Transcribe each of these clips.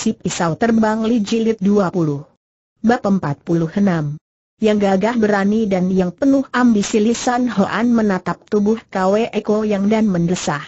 Si Pisau Terbang Li Jilid 20 Bab 46 Yang gagah berani dan yang penuh ambisi Lisan Hoan menatap tubuh Kwe Eko yang dan mendesah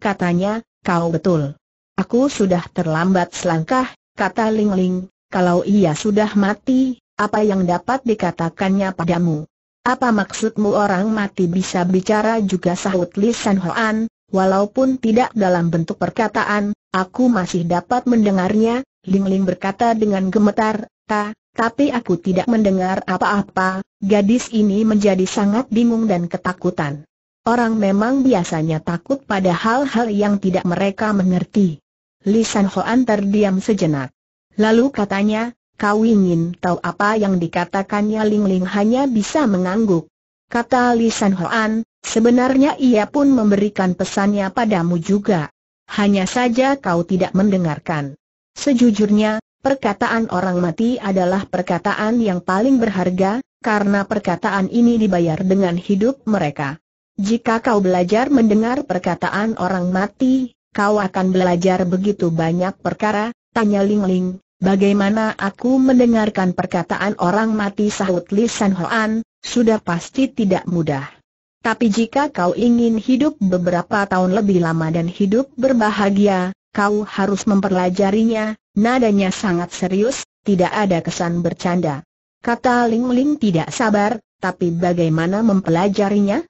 Katanya, kau betul Aku sudah terlambat selangkah, kata Ling Ling Kalau ia sudah mati, apa yang dapat dikatakannya padamu? Apa maksudmu orang mati bisa bicara juga sahut Lisan Hoan, walaupun tidak dalam bentuk perkataan, Aku masih dapat mendengarnya, Ling Ling berkata dengan gemetar, ta, tapi aku tidak mendengar apa-apa, gadis ini menjadi sangat bingung dan ketakutan. Orang memang biasanya takut pada hal-hal yang tidak mereka mengerti. Li San Hoan terdiam sejenak. Lalu katanya, kau ingin tahu apa yang dikatakannya Ling Ling hanya bisa mengangguk. Kata Li San Hoan, sebenarnya ia pun memberikan pesannya padamu juga hanya saja kau tidak mendengarkan. Sejujurnya, perkataan orang mati adalah perkataan yang paling berharga, karena perkataan ini dibayar dengan hidup mereka. Jika kau belajar mendengar perkataan orang mati, kau akan belajar begitu banyak perkara, tanya Ling Ling. Bagaimana aku mendengarkan perkataan orang mati sahut Li San Hoan, sudah pasti tidak mudah. Tapi jika kau ingin hidup beberapa tahun lebih lama dan hidup berbahagia, kau harus mempelajarinya, nadanya sangat serius, tidak ada kesan bercanda. Kata Ling Ling tidak sabar, tapi bagaimana mempelajarinya?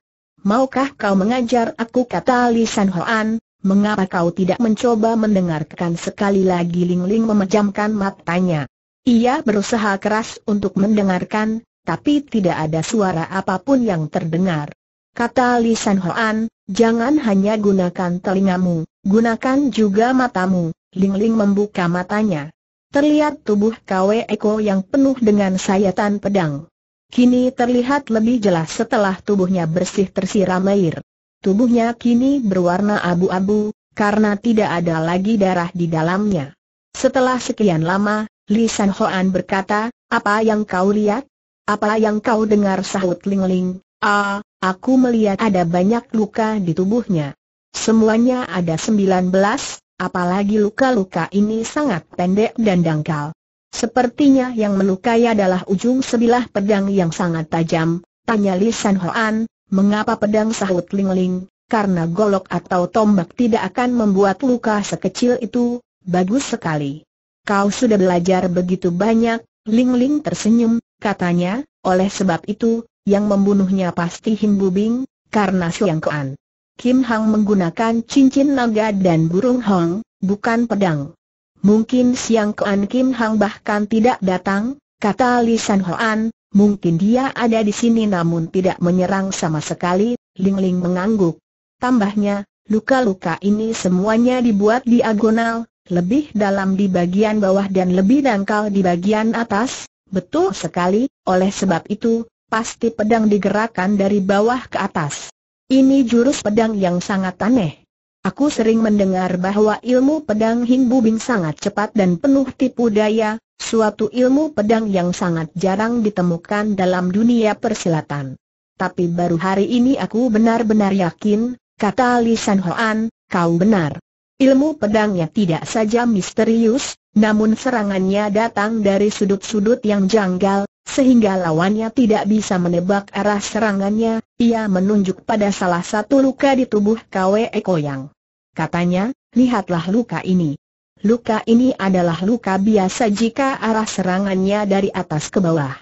Maukah kau mengajar aku kata Li San Hoan, mengapa kau tidak mencoba mendengarkan sekali lagi Ling Ling memejamkan matanya. Ia berusaha keras untuk mendengarkan, tapi tidak ada suara apapun yang terdengar. Kata Li Hoan, jangan hanya gunakan telingamu, gunakan juga matamu. Lingling Ling membuka matanya. Terlihat tubuh Kwe Eko yang penuh dengan sayatan pedang. Kini terlihat lebih jelas setelah tubuhnya bersih tersiram air. Tubuhnya kini berwarna abu-abu, karena tidak ada lagi darah di dalamnya. Setelah sekian lama, Li San Hoan berkata, apa yang kau lihat? Apa yang kau dengar sahut Ling Ling? Ah, aku melihat ada banyak luka di tubuhnya. Semuanya ada sembilan belas, apalagi luka-luka ini sangat pendek dan dangkal. Sepertinya yang melukai adalah ujung sebilah pedang yang sangat tajam, tanya Li Hoan, mengapa pedang sahut Ling Ling, karena golok atau tombak tidak akan membuat luka sekecil itu, bagus sekali. Kau sudah belajar begitu banyak, Ling Ling tersenyum, katanya, oleh sebab itu, yang membunuhnya pasti Him Bubing, karena Siang Kean. Kim Hang menggunakan cincin naga dan burung hong, bukan pedang. Mungkin Siang Kean Kim Hang bahkan tidak datang, kata Li San Hoan, mungkin dia ada di sini namun tidak menyerang sama sekali, Ling Ling mengangguk. Tambahnya, luka-luka ini semuanya dibuat diagonal, lebih dalam di bagian bawah dan lebih dangkal di bagian atas, betul sekali, oleh sebab itu, pasti pedang digerakkan dari bawah ke atas. Ini jurus pedang yang sangat aneh. Aku sering mendengar bahwa ilmu pedang Hing Bubing sangat cepat dan penuh tipu daya, suatu ilmu pedang yang sangat jarang ditemukan dalam dunia persilatan. Tapi baru hari ini aku benar-benar yakin, kata Li San Hoan, kau benar. Ilmu pedangnya tidak saja misterius, namun serangannya datang dari sudut-sudut yang janggal, sehingga lawannya tidak bisa menebak arah serangannya, ia menunjuk pada salah satu luka di tubuh Kwe Koyang. Katanya, lihatlah luka ini. Luka ini adalah luka biasa jika arah serangannya dari atas ke bawah.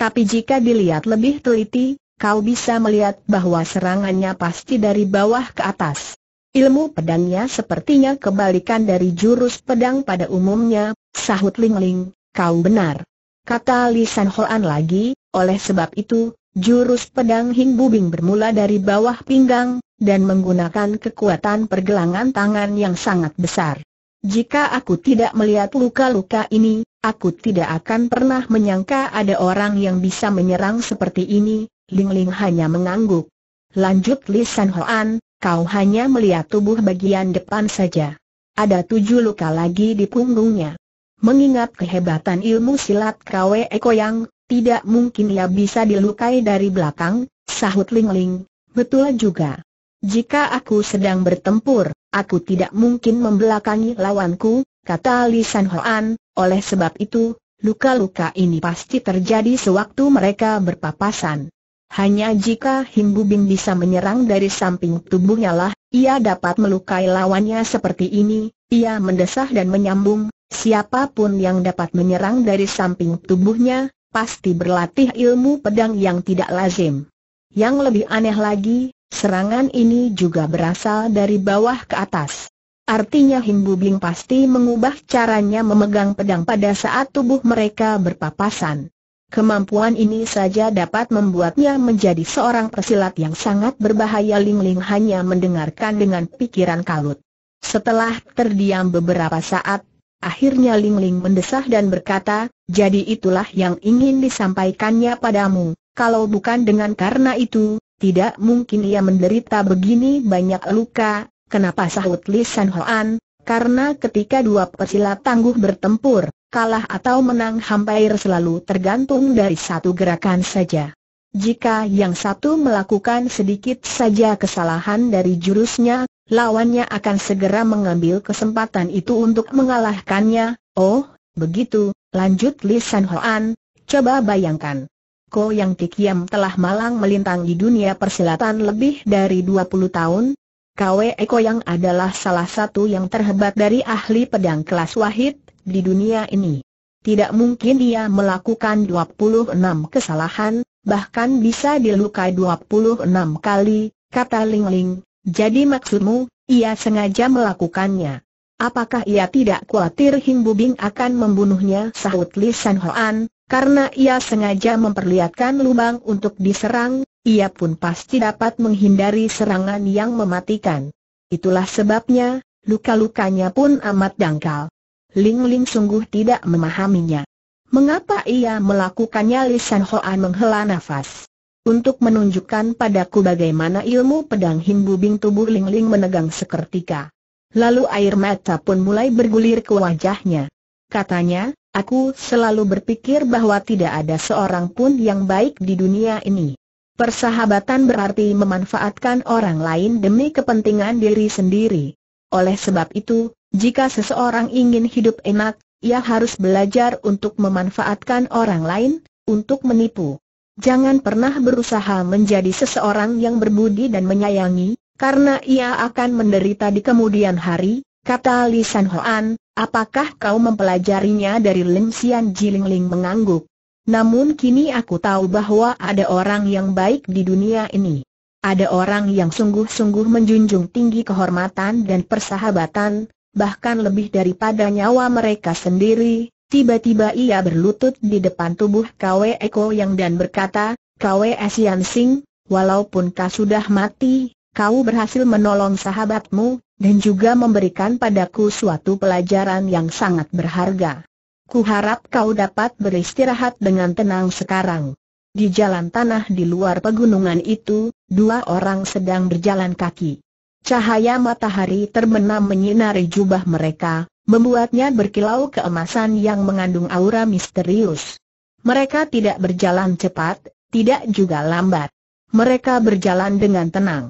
Tapi jika dilihat lebih teliti, kau bisa melihat bahwa serangannya pasti dari bawah ke atas. Ilmu pedangnya sepertinya kebalikan dari jurus pedang pada umumnya, sahut Ling Ling, kau benar. Kata Lisan Hoan lagi, oleh sebab itu, jurus pedang Hing Bubing bermula dari bawah pinggang, dan menggunakan kekuatan pergelangan tangan yang sangat besar. Jika aku tidak melihat luka-luka ini, aku tidak akan pernah menyangka ada orang yang bisa menyerang seperti ini, Ling Ling hanya mengangguk. Lanjut Li Hoan, kau hanya melihat tubuh bagian depan saja. Ada tujuh luka lagi di punggungnya. Mengingat kehebatan ilmu silat Kwe Eko yang, tidak mungkin ia bisa dilukai dari belakang, sahut Ling Ling, betul juga. Jika aku sedang bertempur, aku tidak mungkin membelakangi lawanku, kata Li San Hoan, oleh sebab itu, luka-luka ini pasti terjadi sewaktu mereka berpapasan. Hanya jika Bu Bing bisa menyerang dari samping tubuhnya lah, ia dapat melukai lawannya seperti ini, ia mendesah dan menyambung, Siapapun yang dapat menyerang dari samping tubuhnya, pasti berlatih ilmu pedang yang tidak lazim. Yang lebih aneh lagi, serangan ini juga berasal dari bawah ke atas. Artinya Himbu Bling pasti mengubah caranya memegang pedang pada saat tubuh mereka berpapasan. Kemampuan ini saja dapat membuatnya menjadi seorang pesilat yang sangat berbahaya Ling Ling hanya mendengarkan dengan pikiran kalut. Setelah terdiam beberapa saat, Akhirnya Ling Ling mendesah dan berkata, jadi itulah yang ingin disampaikannya padamu, kalau bukan dengan karena itu, tidak mungkin ia menderita begini banyak luka, kenapa sahut Li San Hoan, karena ketika dua pesilat tangguh bertempur, kalah atau menang hampir selalu tergantung dari satu gerakan saja. Jika yang satu melakukan sedikit saja kesalahan dari jurusnya, lawannya akan segera mengambil kesempatan itu untuk mengalahkannya. Oh, begitu, lanjut Li San Hoan, coba bayangkan. Ko Yang Tikiam telah malang melintang di dunia persilatan lebih dari dua puluh tahun. Kwe Eko yang adalah salah satu yang terhebat dari ahli pedang kelas wahid di dunia ini. Tidak mungkin dia melakukan dua puluh enam kesalahan, bahkan bisa dilukai dua puluh enam kali, kata Ling Ling, jadi maksudmu, ia sengaja melakukannya. Apakah ia tidak khawatir Himbu Bing akan membunuhnya? Sahut Li San Hoan, karena ia sengaja memperlihatkan lubang untuk diserang, ia pun pasti dapat menghindari serangan yang mematikan. Itulah sebabnya, luka-lukanya pun amat dangkal. Ling Ling sungguh tidak memahaminya. Mengapa ia melakukannya Li San Hoan menghela nafas untuk menunjukkan padaku bagaimana ilmu pedang himbubing tubuh Ling Ling menegang seketika. Lalu air mata pun mulai bergulir ke wajahnya. Katanya, aku selalu berpikir bahwa tidak ada seorang pun yang baik di dunia ini. Persahabatan berarti memanfaatkan orang lain demi kepentingan diri sendiri. Oleh sebab itu, jika seseorang ingin hidup enak, ia harus belajar untuk memanfaatkan orang lain, untuk menipu jangan pernah berusaha menjadi seseorang yang berbudi dan menyayangi, karena ia akan menderita di kemudian hari, kata Li San Hoan, apakah kau mempelajarinya dari Lim Sian Jilingling mengangguk. Namun kini aku tahu bahwa ada orang yang baik di dunia ini. Ada orang yang sungguh-sungguh menjunjung tinggi kehormatan dan persahabatan, bahkan lebih daripada nyawa mereka sendiri, Tiba-tiba ia berlutut di depan tubuh Kwe Eko Yang dan berkata, Kwe Asian Sing, walaupun kau sudah mati, kau berhasil menolong sahabatmu, dan juga memberikan padaku suatu pelajaran yang sangat berharga. Kuharap kau dapat beristirahat dengan tenang sekarang. Di jalan tanah di luar pegunungan itu, dua orang sedang berjalan kaki. Cahaya matahari terbenam menyinari jubah mereka, membuatnya berkilau keemasan yang mengandung aura misterius. Mereka tidak berjalan cepat, tidak juga lambat. Mereka berjalan dengan tenang.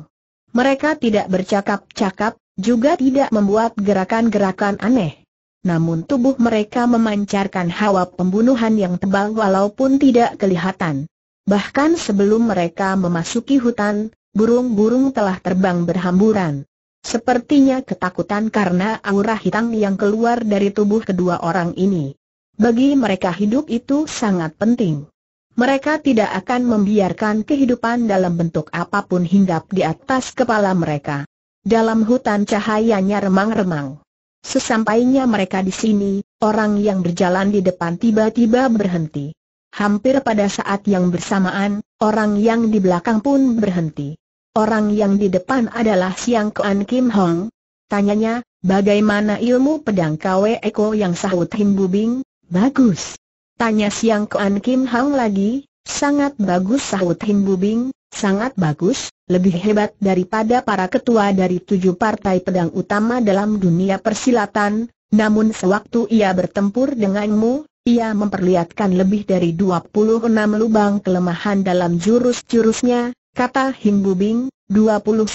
Mereka tidak bercakap-cakap, juga tidak membuat gerakan-gerakan aneh. Namun tubuh mereka memancarkan hawa pembunuhan yang tebal walaupun tidak kelihatan. Bahkan sebelum mereka memasuki hutan, burung-burung telah terbang berhamburan. Sepertinya ketakutan karena aura hitam yang keluar dari tubuh kedua orang ini. Bagi mereka hidup itu sangat penting. Mereka tidak akan membiarkan kehidupan dalam bentuk apapun hinggap di atas kepala mereka. Dalam hutan cahayanya remang-remang. Sesampainya mereka di sini, orang yang berjalan di depan tiba-tiba berhenti. Hampir pada saat yang bersamaan, orang yang di belakang pun berhenti. Orang yang di depan adalah Siang Kuan Kim Hong. Tanyanya, bagaimana ilmu pedang Kwe Eko yang sahut Him bing? Bagus. Tanya Siang Kuan Kim Hong lagi, sangat bagus sahut Him bing, sangat bagus, lebih hebat daripada para ketua dari tujuh partai pedang utama dalam dunia persilatan, namun sewaktu ia bertempur denganmu, ia memperlihatkan lebih dari dua puluh enam lubang kelemahan dalam jurus-jurusnya, kata Himbubing, 29.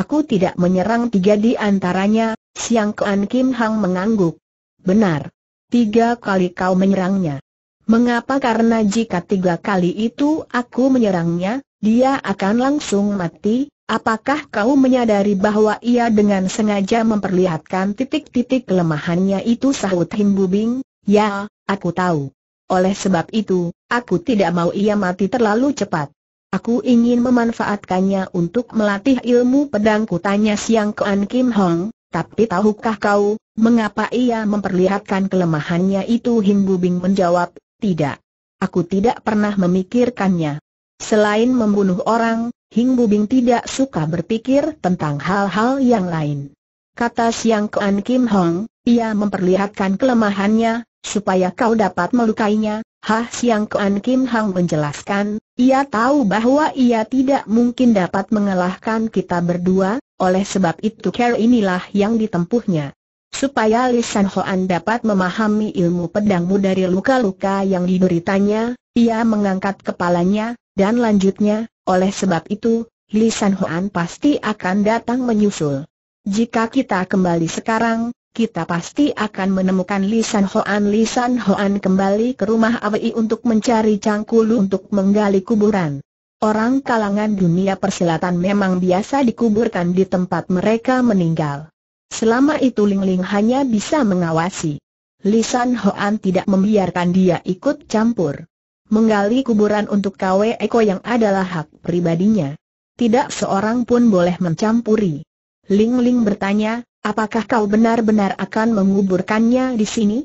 Aku tidak menyerang tiga di antaranya, Siang kean Kim Hang mengangguk. Benar. Tiga kali kau menyerangnya. Mengapa karena jika tiga kali itu aku menyerangnya, dia akan langsung mati, apakah kau menyadari bahwa ia dengan sengaja memperlihatkan titik-titik kelemahannya itu sahut Himbubing? Ya, aku tahu. Oleh sebab itu, aku tidak mau ia mati terlalu cepat. Aku ingin memanfaatkannya untuk melatih ilmu pedangku tanya siang ke Kim Hong, tapi tahukah kau, mengapa ia memperlihatkan kelemahannya itu Bu Bing menjawab, tidak. Aku tidak pernah memikirkannya. Selain membunuh orang, Hing Bubing tidak suka berpikir tentang hal-hal yang lain. Kata Siang Kuan Kim Hong, ia memperlihatkan kelemahannya, supaya kau dapat melukainya, Hah, Siang Kuan Kim Hang menjelaskan, ia tahu bahwa ia tidak mungkin dapat mengalahkan kita berdua, oleh sebab itu care inilah yang ditempuhnya. Supaya Lisan Hoan dapat memahami ilmu pedangmu dari luka-luka yang diberitanya, ia mengangkat kepalanya, dan lanjutnya, oleh sebab itu, Lisan Hoan pasti akan datang menyusul. Jika kita kembali sekarang, kita pasti akan menemukan Lisan Hoan. Lisan Hoan kembali ke rumah Awi untuk mencari cangkulu untuk menggali kuburan. Orang kalangan dunia persilatan memang biasa dikuburkan di tempat mereka meninggal. Selama itu Ling Ling hanya bisa mengawasi. Lisan Hoan tidak membiarkan dia ikut campur. Menggali kuburan untuk Kwe Eko yang adalah hak pribadinya. Tidak seorang pun boleh mencampuri. Ling Ling bertanya, Apakah kau benar-benar akan menguburkannya di sini?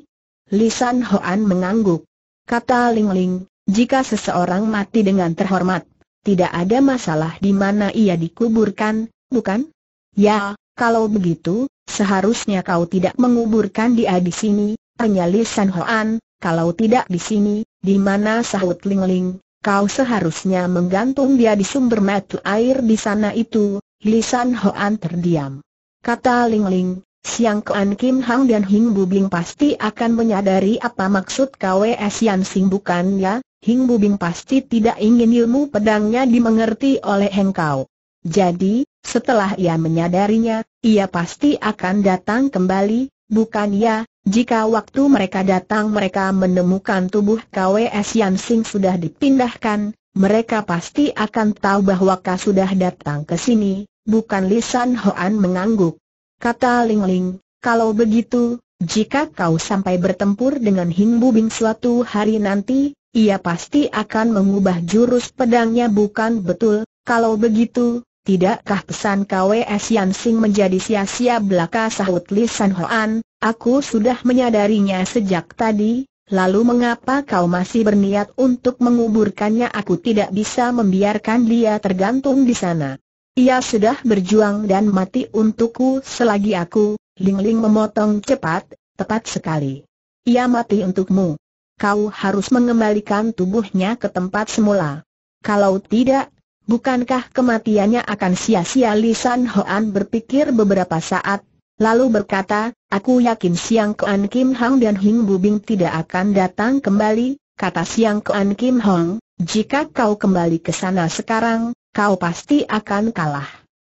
Lisan Hoan mengangguk. Kata Ling Ling, jika seseorang mati dengan terhormat, tidak ada masalah di mana ia dikuburkan, bukan? Ya, kalau begitu, seharusnya kau tidak menguburkan dia di sini, tanya Lisan Hoan, kalau tidak di sini, di mana sahut Ling Ling, kau seharusnya menggantung dia di sumber mata air di sana itu, Lisan Hoan terdiam. Kata Ling Ling, Siang Kuan Kim Hang dan Hing Bu Bing pasti akan menyadari apa maksud KWS Yan Sing bukan ya, Hing Bu Bing pasti tidak ingin ilmu pedangnya dimengerti oleh Heng Kau. Jadi, setelah ia menyadarinya, ia pasti akan datang kembali, bukan ya, jika waktu mereka datang mereka menemukan tubuh KWS Yan Sing sudah dipindahkan, mereka pasti akan tahu bahwa kau sudah datang ke sini, bukan Lisan Hoan mengangguk. Kata Ling Ling, kalau begitu, jika kau sampai bertempur dengan Hing Bing suatu hari nanti, ia pasti akan mengubah jurus pedangnya bukan betul, kalau begitu, tidakkah pesan KWS Yan Sing menjadi sia-sia belaka sahut Lisan Hoan, aku sudah menyadarinya sejak tadi, Lalu mengapa kau masih berniat untuk menguburkannya? Aku tidak bisa membiarkan dia tergantung di sana. Ia sudah berjuang dan mati untukku selagi aku, Ling Ling memotong cepat, tepat sekali. Ia mati untukmu. Kau harus mengembalikan tubuhnya ke tempat semula. Kalau tidak, bukankah kematiannya akan sia-sia Lisan Hoan berpikir beberapa saat, lalu berkata, Aku yakin Siang Kuan Kim Hong dan Hing Bubing tidak akan datang kembali, kata Siang Kuan Kim Hong, jika kau kembali ke sana sekarang, Kau pasti akan kalah.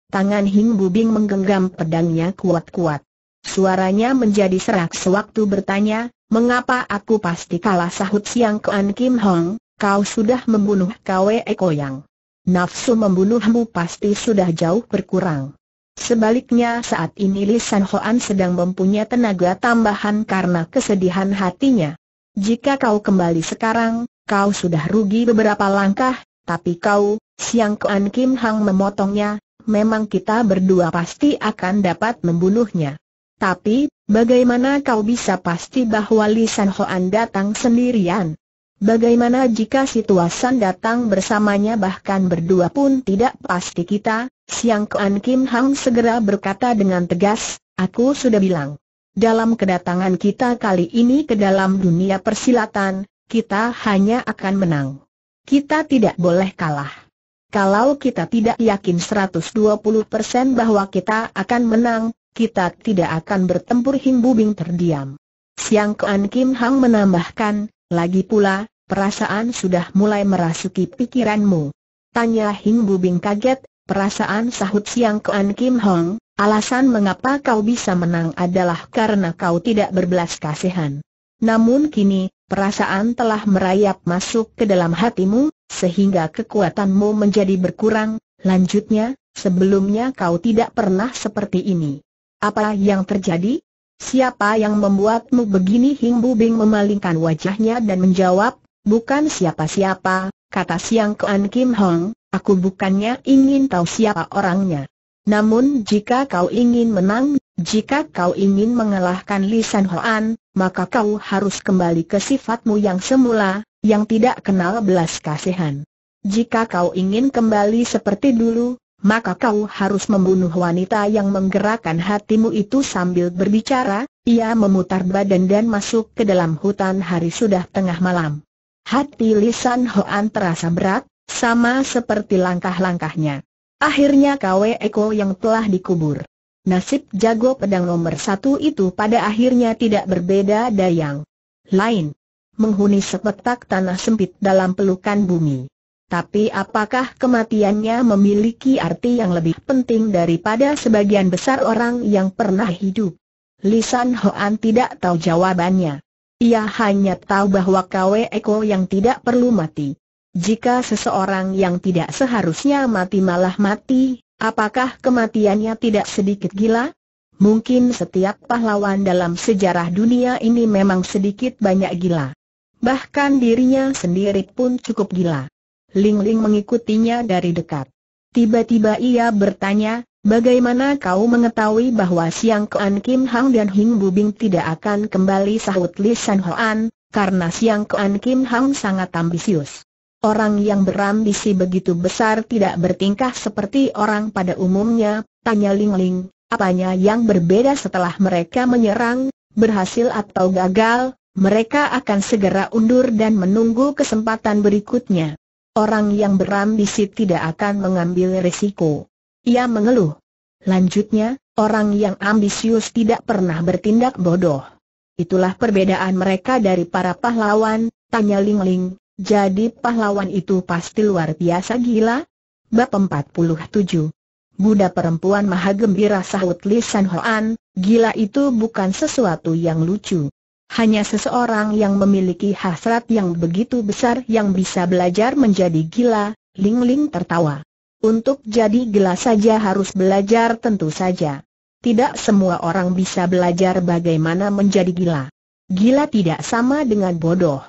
Tangan Hing Bubing menggenggam pedangnya kuat-kuat. Suaranya menjadi serak sewaktu bertanya, mengapa aku pasti kalah sahut siang Kuan Kim Hong, kau sudah membunuh Kwe Yang. Nafsu membunuhmu pasti sudah jauh berkurang. Sebaliknya saat ini Lisan San Hoan sedang mempunyai tenaga tambahan karena kesedihan hatinya. Jika kau kembali sekarang, kau sudah rugi beberapa langkah, tapi kau, Siang Kuan Kim Hang memotongnya, memang kita berdua pasti akan dapat membunuhnya. Tapi, bagaimana kau bisa pasti bahwa Li San Hoan datang sendirian? Bagaimana jika situasan datang bersamanya bahkan berdua pun tidak pasti kita? Siang Kuan Kim Hang segera berkata dengan tegas, aku sudah bilang. Dalam kedatangan kita kali ini ke dalam dunia persilatan, kita hanya akan menang. Kita tidak boleh kalah. Kalau kita tidak yakin 120% bahwa kita akan menang, kita tidak akan bertempur himbubing terdiam. Siang Kuan Kim Hang menambahkan, lagi pula, perasaan sudah mulai merasuki pikiranmu. Tanya Hing himbubing kaget, perasaan sahut Siang Kuan Kim Hong, alasan mengapa kau bisa menang adalah karena kau tidak berbelas kasihan. Namun kini, perasaan telah merayap masuk ke dalam hatimu, sehingga kekuatanmu menjadi berkurang, lanjutnya, sebelumnya kau tidak pernah seperti ini. Apa yang terjadi? Siapa yang membuatmu begini? Hing Bubing memalingkan wajahnya dan menjawab, bukan siapa-siapa, kata Siang Kuan Kim Hong, aku bukannya ingin tahu siapa orangnya. Namun jika kau ingin menang jika kau ingin mengalahkan Lisan Hoan, maka kau harus kembali ke sifatmu yang semula, yang tidak kenal belas kasihan. Jika kau ingin kembali seperti dulu, maka kau harus membunuh wanita yang menggerakkan hatimu itu sambil berbicara, ia memutar badan dan masuk ke dalam hutan hari sudah tengah malam. Hati Lisan Hoan terasa berat, sama seperti langkah-langkahnya. Akhirnya Kwe Eko yang telah dikubur. Nasib jago pedang nomor satu itu pada akhirnya tidak berbeda dayang. lain. Menghuni sepetak tanah sempit dalam pelukan bumi. Tapi apakah kematiannya memiliki arti yang lebih penting daripada sebagian besar orang yang pernah hidup? Lisan Hoan tidak tahu jawabannya. Ia hanya tahu bahwa Kwe Eko yang tidak perlu mati. Jika seseorang yang tidak seharusnya mati malah mati, Apakah kematiannya tidak sedikit gila? Mungkin setiap pahlawan dalam sejarah dunia ini memang sedikit banyak gila. Bahkan dirinya sendiri pun cukup gila. Ling Ling mengikutinya dari dekat. Tiba-tiba ia bertanya, bagaimana kau mengetahui bahwa Siang Kuan Kim Hang dan Hing Bubing tidak akan kembali sahut Li San Hoan, karena Siang Kuan Kim Hang sangat ambisius. Orang yang berambisi begitu besar tidak bertingkah seperti orang pada umumnya, tanya Ling Ling, apanya yang berbeda setelah mereka menyerang, berhasil atau gagal, mereka akan segera undur dan menunggu kesempatan berikutnya. Orang yang berambisi tidak akan mengambil risiko. Ia mengeluh. Lanjutnya, orang yang ambisius tidak pernah bertindak bodoh. Itulah perbedaan mereka dari para pahlawan, tanya Ling Ling, jadi pahlawan itu pasti luar biasa gila? Bab 47 Buddha perempuan maha gembira sahut Li San Hoan, gila itu bukan sesuatu yang lucu. Hanya seseorang yang memiliki hasrat yang begitu besar yang bisa belajar menjadi gila, Ling Ling tertawa. Untuk jadi gila saja harus belajar tentu saja. Tidak semua orang bisa belajar bagaimana menjadi gila. Gila tidak sama dengan bodoh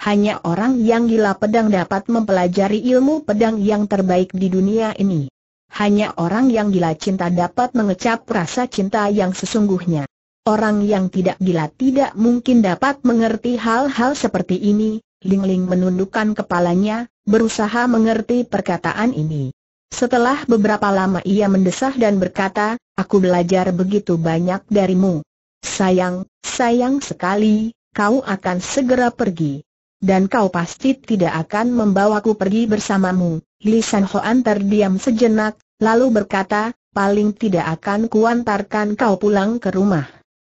hanya orang yang gila pedang dapat mempelajari ilmu pedang yang terbaik di dunia ini. Hanya orang yang gila cinta dapat mengecap rasa cinta yang sesungguhnya. Orang yang tidak gila tidak mungkin dapat mengerti hal-hal seperti ini. Ling Ling menundukkan kepalanya, berusaha mengerti perkataan ini. Setelah beberapa lama ia mendesah dan berkata, aku belajar begitu banyak darimu. Sayang, sayang sekali, kau akan segera pergi dan kau pasti tidak akan membawaku pergi bersamamu. Li San Hoan terdiam sejenak, lalu berkata, paling tidak akan kuantarkan kau pulang ke rumah.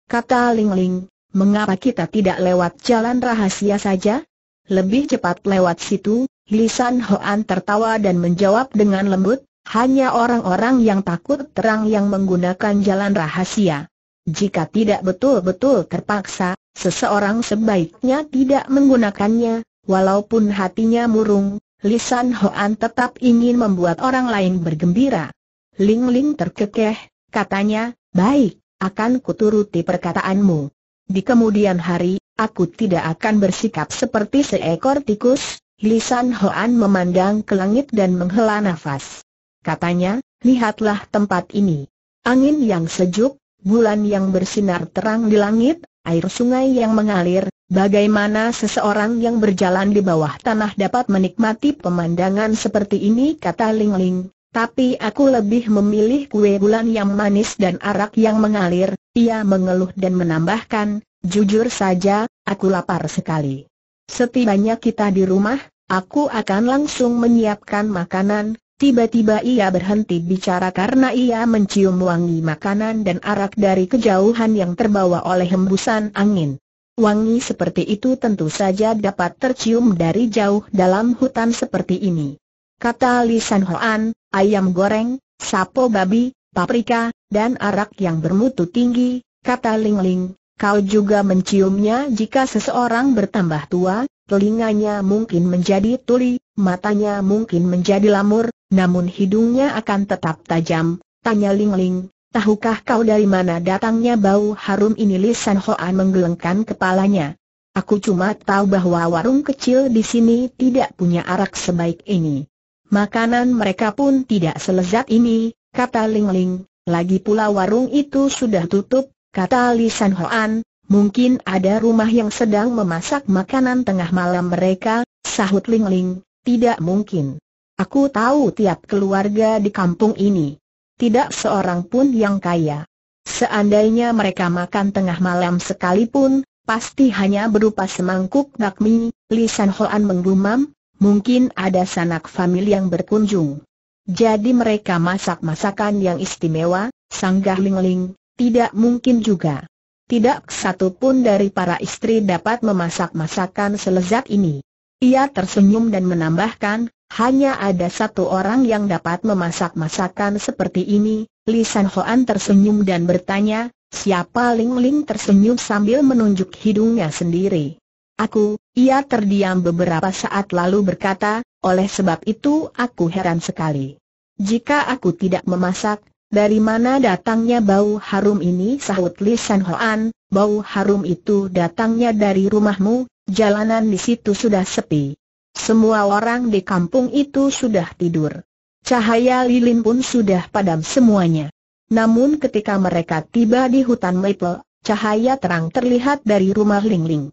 Kata Ling Ling, mengapa kita tidak lewat jalan rahasia saja? Lebih cepat lewat situ, Li San Hoan tertawa dan menjawab dengan lembut, hanya orang-orang yang takut terang yang menggunakan jalan rahasia. Jika tidak betul-betul terpaksa, Seseorang sebaiknya tidak menggunakannya, walaupun hatinya murung, Lisan Hoan tetap ingin membuat orang lain bergembira. Ling Ling terkekeh, katanya, baik, akan kuturuti perkataanmu. Di kemudian hari, aku tidak akan bersikap seperti seekor tikus, Lisan Hoan memandang ke langit dan menghela nafas. Katanya, lihatlah tempat ini. Angin yang sejuk, bulan yang bersinar terang di langit, air sungai yang mengalir, bagaimana seseorang yang berjalan di bawah tanah dapat menikmati pemandangan seperti ini kata Ling Ling. Tapi aku lebih memilih kue bulan yang manis dan arak yang mengalir, ia mengeluh dan menambahkan, jujur saja, aku lapar sekali. Setibanya kita di rumah, aku akan langsung menyiapkan makanan, Tiba-tiba ia berhenti bicara karena ia mencium wangi makanan dan arak dari kejauhan yang terbawa oleh hembusan angin. Wangi seperti itu tentu saja dapat tercium dari jauh dalam hutan seperti ini. Kata Li Hoan, ayam goreng, sapo babi, paprika, dan arak yang bermutu tinggi, kata Ling Ling, kau juga menciumnya jika seseorang bertambah tua, telinganya mungkin menjadi tuli, matanya mungkin menjadi lamur, namun hidungnya akan tetap tajam, tanya Ling Ling. Tahukah kau dari mana datangnya bau harum ini? Lisan Hoan menggelengkan kepalanya. Aku cuma tahu bahwa warung kecil di sini tidak punya arak sebaik ini. Makanan mereka pun tidak selezat ini, kata Ling Ling. Lagi pula warung itu sudah tutup, kata Lisan Hoan, Mungkin ada rumah yang sedang memasak makanan tengah malam mereka, sahut Ling Ling, tidak mungkin. Aku tahu tiap keluarga di kampung ini. Tidak seorang pun yang kaya. Seandainya mereka makan tengah malam sekalipun, pasti hanya berupa semangkuk bakmi, lisan Hoan menggumam, mungkin ada sanak famili yang berkunjung. Jadi mereka masak masakan yang istimewa, sanggah Ling Ling, tidak mungkin juga. Tidak satu pun dari para istri dapat memasak masakan selezat ini. Ia tersenyum dan menambahkan, hanya ada satu orang yang dapat memasak masakan seperti ini, Li San Hoan tersenyum dan bertanya, siapa Ling Ling tersenyum sambil menunjuk hidungnya sendiri. Aku, ia terdiam beberapa saat lalu berkata, oleh sebab itu aku heran sekali. Jika aku tidak memasak, dari mana datangnya bau harum ini sahut Li San Hoan, bau harum itu datangnya dari rumahmu, jalanan di situ sudah sepi. Semua orang di kampung itu sudah tidur. Cahaya lilin pun sudah padam semuanya. Namun ketika mereka tiba di hutan Maple, cahaya terang terlihat dari rumah Ling Ling.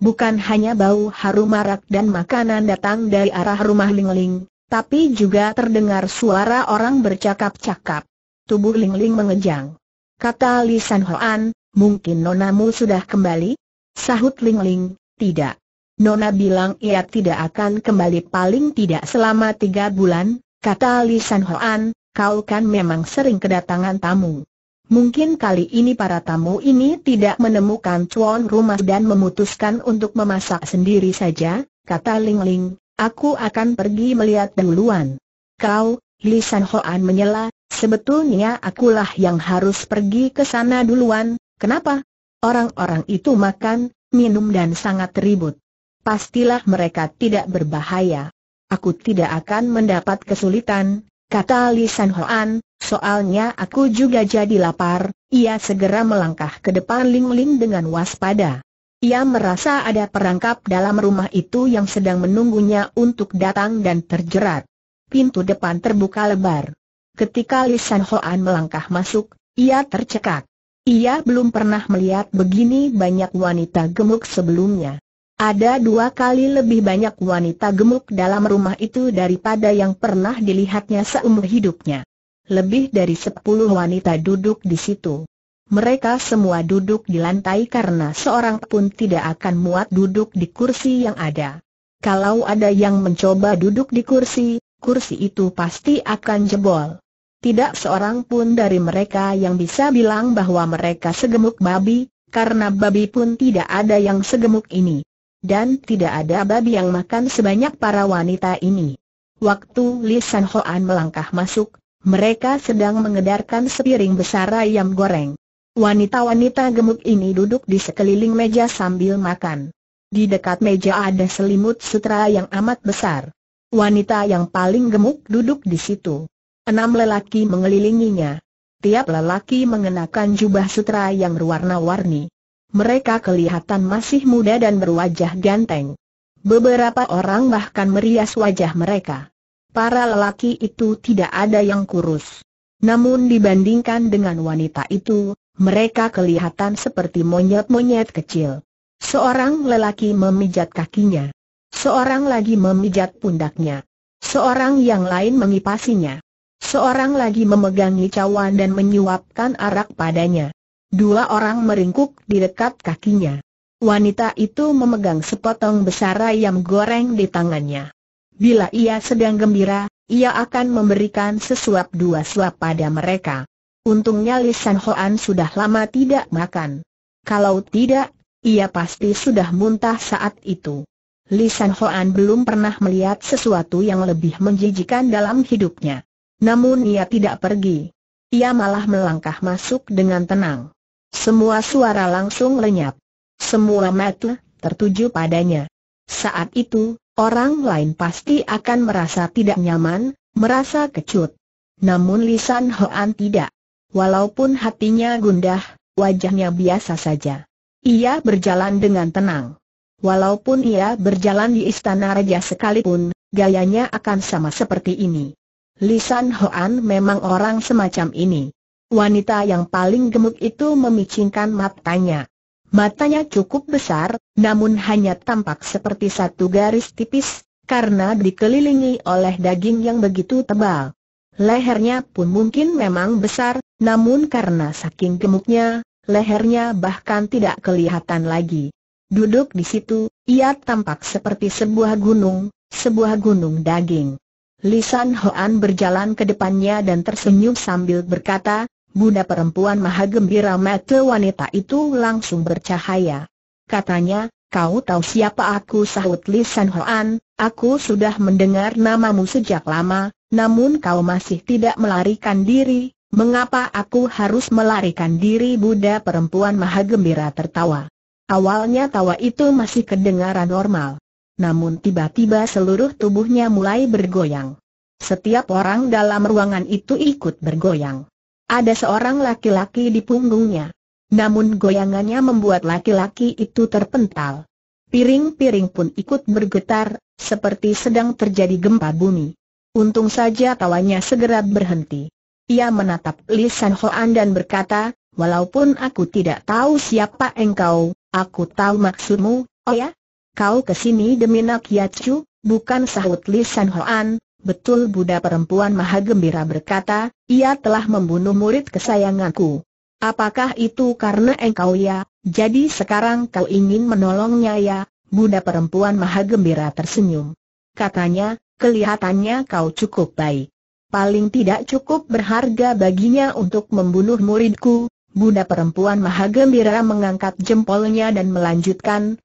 Bukan hanya bau harum marak dan makanan datang dari arah rumah Ling Ling, tapi juga terdengar suara orang bercakap-cakap. Tubuh Ling Ling mengejang. Kata Li San Hoan, mungkin nonamu sudah kembali? Sahut Ling Ling, tidak. Nona bilang ia tidak akan kembali paling tidak selama tiga bulan, kata Li San Hoan, kau kan memang sering kedatangan tamu. Mungkin kali ini para tamu ini tidak menemukan cuan rumah dan memutuskan untuk memasak sendiri saja, kata Ling Ling, aku akan pergi melihat duluan. Kau, Li San Hoan menyela, Sebetulnya akulah yang harus pergi ke sana duluan, kenapa? Orang-orang itu makan, minum dan sangat ribut. Pastilah mereka tidak berbahaya. Aku tidak akan mendapat kesulitan, kata Li San Hoan, soalnya aku juga jadi lapar, ia segera melangkah ke depan Ling Ling dengan waspada. Ia merasa ada perangkap dalam rumah itu yang sedang menunggunya untuk datang dan terjerat. Pintu depan terbuka lebar. Ketika Li Hoan melangkah masuk, ia tercekak. Ia belum pernah melihat begini banyak wanita gemuk sebelumnya. Ada dua kali lebih banyak wanita gemuk dalam rumah itu daripada yang pernah dilihatnya seumur hidupnya. Lebih dari sepuluh wanita duduk di situ. Mereka semua duduk di lantai karena seorang pun tidak akan muat duduk di kursi yang ada. Kalau ada yang mencoba duduk di kursi, kursi itu pasti akan jebol tidak seorang pun dari mereka yang bisa bilang bahwa mereka segemuk babi, karena babi pun tidak ada yang segemuk ini. Dan tidak ada babi yang makan sebanyak para wanita ini. Waktu Li San Hoan melangkah masuk, mereka sedang mengedarkan sepiring besar ayam goreng. Wanita-wanita gemuk ini duduk di sekeliling meja sambil makan. Di dekat meja ada selimut sutra yang amat besar. Wanita yang paling gemuk duduk di situ. Enam lelaki mengelilinginya. Tiap lelaki mengenakan jubah sutra yang berwarna-warni. Mereka kelihatan masih muda dan berwajah ganteng. Beberapa orang bahkan merias wajah mereka. Para lelaki itu tidak ada yang kurus. Namun dibandingkan dengan wanita itu, mereka kelihatan seperti monyet-monyet kecil. Seorang lelaki memijat kakinya. Seorang lagi memijat pundaknya. Seorang yang lain mengipasinya. Seorang lagi memegangi cawan dan menyuapkan arak padanya. Dua orang meringkuk di dekat kakinya. Wanita itu memegang sepotong besar ayam goreng di tangannya. Bila ia sedang gembira, ia akan memberikan sesuap dua suap pada mereka. Untungnya Li San Hoan sudah lama tidak makan. Kalau tidak, ia pasti sudah muntah saat itu. Li San Hoan belum pernah melihat sesuatu yang lebih menjijikan dalam hidupnya. Namun ia tidak pergi. Ia malah melangkah masuk dengan tenang. Semua suara langsung lenyap. Semua mata tertuju padanya. Saat itu, orang lain pasti akan merasa tidak nyaman, merasa kecut. Namun Lisan Hoan tidak. Walaupun hatinya gundah, wajahnya biasa saja. Ia berjalan dengan tenang. Walaupun ia berjalan di istana raja sekalipun, gayanya akan sama seperti ini. Lisan Hoan memang orang semacam ini. Wanita yang paling gemuk itu memicingkan matanya. Matanya cukup besar, namun hanya tampak seperti satu garis tipis, karena dikelilingi oleh daging yang begitu tebal. Lehernya pun mungkin memang besar, namun karena saking gemuknya, lehernya bahkan tidak kelihatan lagi. Duduk di situ, ia tampak seperti sebuah gunung, sebuah gunung daging. Lisan Hoan berjalan ke depannya dan tersenyum sambil berkata, Bunda perempuan maha gembira mata wanita itu langsung bercahaya. Katanya, kau tahu siapa aku sahut Lisan Hoan, aku sudah mendengar namamu sejak lama, namun kau masih tidak melarikan diri, mengapa aku harus melarikan diri Bunda perempuan maha gembira tertawa. Awalnya tawa itu masih kedengaran normal namun tiba-tiba seluruh tubuhnya mulai bergoyang. Setiap orang dalam ruangan itu ikut bergoyang. Ada seorang laki-laki di punggungnya. Namun goyangannya membuat laki-laki itu terpental. Piring-piring pun ikut bergetar, seperti sedang terjadi gempa bumi. Untung saja tawanya segera berhenti. Ia menatap Li San Hoan dan berkata, Walaupun aku tidak tahu siapa engkau, aku tahu maksudmu, oh ya? kau kesini demi nak Yacu, bukan sahut Li San Hoan, betul Buddha perempuan maha gembira berkata, ia telah membunuh murid kesayanganku. Apakah itu karena engkau ya, jadi sekarang kau ingin menolongnya ya, Buddha perempuan maha gembira tersenyum. Katanya, kelihatannya kau cukup baik. Paling tidak cukup berharga baginya untuk membunuh muridku, Bunda perempuan maha gembira mengangkat jempolnya dan melanjutkan,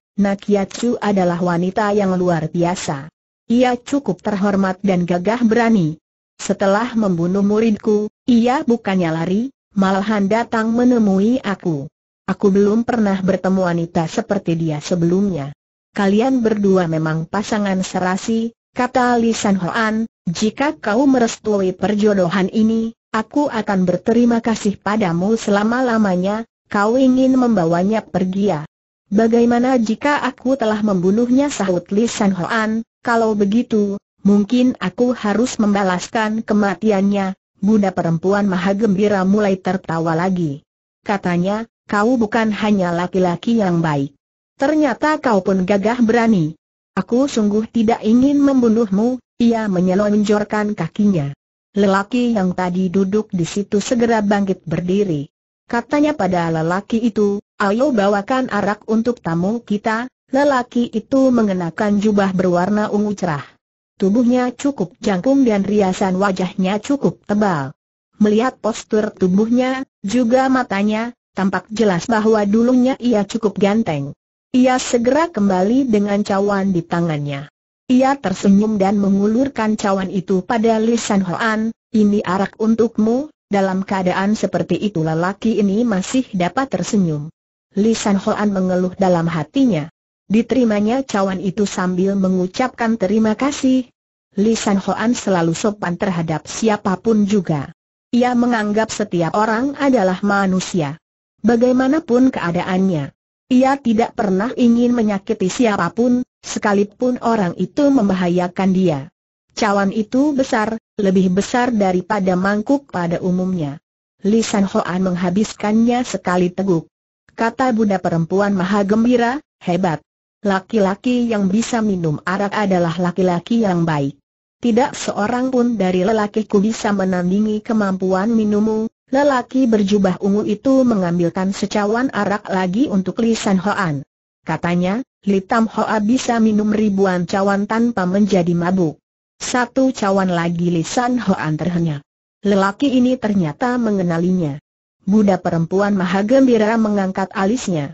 Yacu adalah wanita yang luar biasa. Ia cukup terhormat dan gagah berani. Setelah membunuh muridku, ia bukannya lari, malahan datang menemui aku. Aku belum pernah bertemu wanita seperti dia sebelumnya. Kalian berdua memang pasangan serasi, kata Li Hoan, jika kau merestui perjodohan ini, aku akan berterima kasih padamu selama-lamanya, kau ingin membawanya pergi ya. Bagaimana jika aku telah membunuhnya sahut Li San Hoan, kalau begitu, mungkin aku harus membalaskan kematiannya, Bunda perempuan maha gembira mulai tertawa lagi. Katanya, kau bukan hanya laki-laki yang baik. Ternyata kau pun gagah berani. Aku sungguh tidak ingin membunuhmu, ia menyelonjorkan kakinya. Lelaki yang tadi duduk di situ segera bangkit berdiri. Katanya pada lelaki itu, ayo bawakan arak untuk tamu kita, lelaki itu mengenakan jubah berwarna ungu cerah. Tubuhnya cukup jangkung dan riasan wajahnya cukup tebal. Melihat postur tubuhnya, juga matanya, tampak jelas bahwa dulunya ia cukup ganteng. Ia segera kembali dengan cawan di tangannya. Ia tersenyum dan mengulurkan cawan itu pada Lisan Hoan, ini arak untukmu, dalam keadaan seperti itu lelaki ini masih dapat tersenyum. Li Hoan mengeluh dalam hatinya. Diterimanya cawan itu sambil mengucapkan terima kasih. Li Hoan selalu sopan terhadap siapapun juga. Ia menganggap setiap orang adalah manusia. Bagaimanapun keadaannya, ia tidak pernah ingin menyakiti siapapun, sekalipun orang itu membahayakan dia. Cawan itu besar, lebih besar daripada mangkuk pada umumnya. Li Hoan menghabiskannya sekali teguk kata Bunda perempuan maha gembira, hebat. Laki-laki yang bisa minum arak adalah laki-laki yang baik. Tidak seorang pun dari lelakiku bisa menandingi kemampuan minummu. Lelaki berjubah ungu itu mengambilkan secawan arak lagi untuk lisan San Hoan. Katanya, litam Tam Hoa bisa minum ribuan cawan tanpa menjadi mabuk. Satu cawan lagi lisan San Hoan terhenyak. Lelaki ini ternyata mengenalinya. Muda perempuan maha gembira mengangkat alisnya.